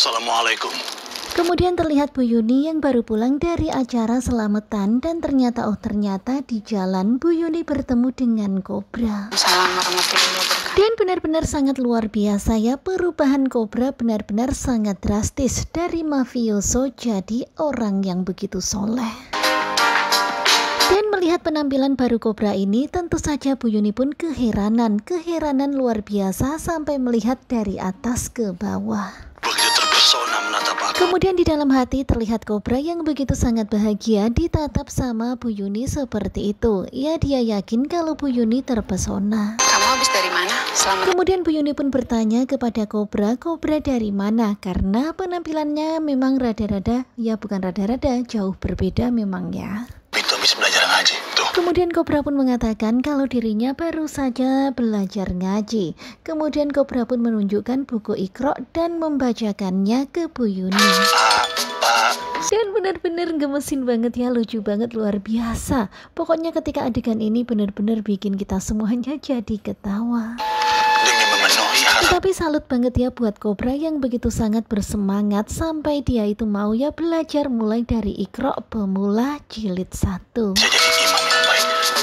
Assalamualaikum. Kemudian terlihat Bu Yuni yang baru pulang dari acara selamatan dan ternyata oh ternyata di jalan Bu Yuni bertemu dengan Kobra. Dan benar-benar sangat luar biasa ya perubahan Kobra benar-benar sangat drastis dari mafioso jadi orang yang begitu soleh. Dan melihat penampilan baru Kobra ini, tentu saja Bu Yuni pun keheranan, keheranan luar biasa sampai melihat dari atas ke bawah. Kemudian di dalam hati terlihat kobra yang begitu sangat bahagia ditatap sama Bu Yuni seperti itu. Ya dia yakin kalau Bu Yuni terpesona. Kamu habis dari mana? Selamat. Kemudian Bu Yuni pun bertanya kepada kobra, kobra dari mana? Karena penampilannya memang rada-rada, ya bukan rada-rada, jauh berbeda memang ya. Kemudian Kobra pun mengatakan kalau dirinya baru saja belajar ngaji. Kemudian Kobra pun menunjukkan buku Iqra dan membacakannya ke Bu Yuni. Dan benar-benar gemesin banget ya, lucu banget, luar biasa. Pokoknya ketika adegan ini benar-benar bikin kita semuanya jadi ketawa. Tetapi salut banget ya buat kobra yang begitu sangat bersemangat sampai dia itu mau ya belajar mulai dari Iqra pemula jilid satu.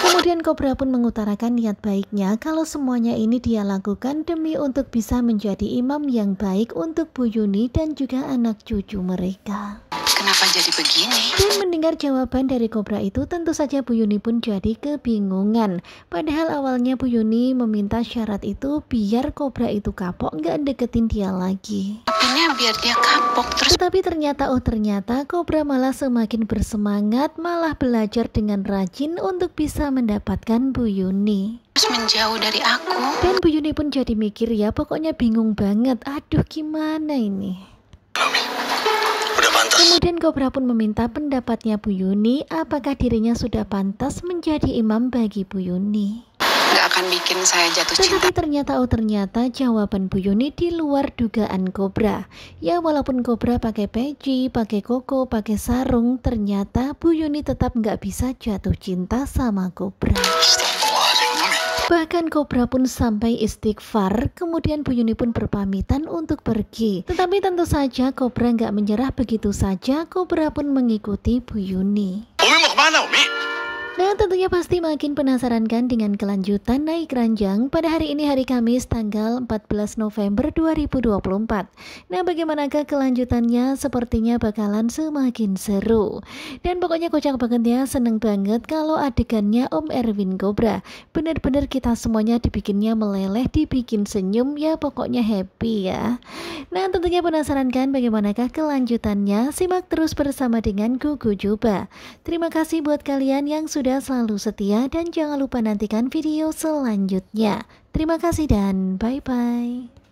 Kemudian Kobra pun mengutarakan niat baiknya kalau semuanya ini dia lakukan demi untuk bisa menjadi imam yang baik untuk Bu Yuni dan juga anak cucu mereka. Kenapa jadi begini? Dan mendengar jawaban dari Kobra itu tentu saja Bu Yuni pun jadi kebingungan. Padahal awalnya Bu Yuni meminta syarat itu biar Kobra itu kapok nggak deketin dia lagi. Apinya biar dia kapok terus. Tetapi ternyata oh ternyata Kobra malah semakin bersemangat, malah belajar dengan rajin untuk bisa mendapatkan Bu Yuni menjauh dari aku. Dan Bu Yuni pun jadi mikir ya, pokoknya bingung banget. Aduh, gimana ini? Kemudian Kobra pun meminta pendapatnya Bu Yuni apakah dirinya sudah pantas menjadi imam bagi Bu Yuni. Gak akan bikin saya jatuh cinta. Tetapi ternyata oh ternyata jawaban Bu Yuni di luar dugaan Kobra. Ya walaupun Kobra pakai peci, pakai koko, pakai sarung, ternyata Bu Yuni tetap nggak bisa jatuh cinta sama Kobra. Bahkan Kobra pun sampai istighfar, kemudian Bu Yuni pun berpamitan untuk pergi. Tetapi tentu saja Kobra nggak menyerah begitu saja, Kobra pun mengikuti Bu Yuni. Umi mau kemana Umi? Nah tentunya pasti makin penasaran kan dengan kelanjutan naik ranjang pada hari ini hari Kamis tanggal 14 November 2024. Nah bagaimanakah kelanjutannya sepertinya bakalan semakin seru. Dan pokoknya kocak banget ya, seneng banget kalau adegannya Om Erwin Cobra. Bener-bener kita semuanya dibikinnya meleleh, dibikin senyum ya pokoknya happy ya. Nah tentunya penasaran kan bagaimanakah kelanjutannya? Simak terus bersama dengan Gugu Juba. Terima kasih buat kalian yang sudah sudah selalu setia dan jangan lupa nantikan video selanjutnya. Terima kasih dan bye-bye.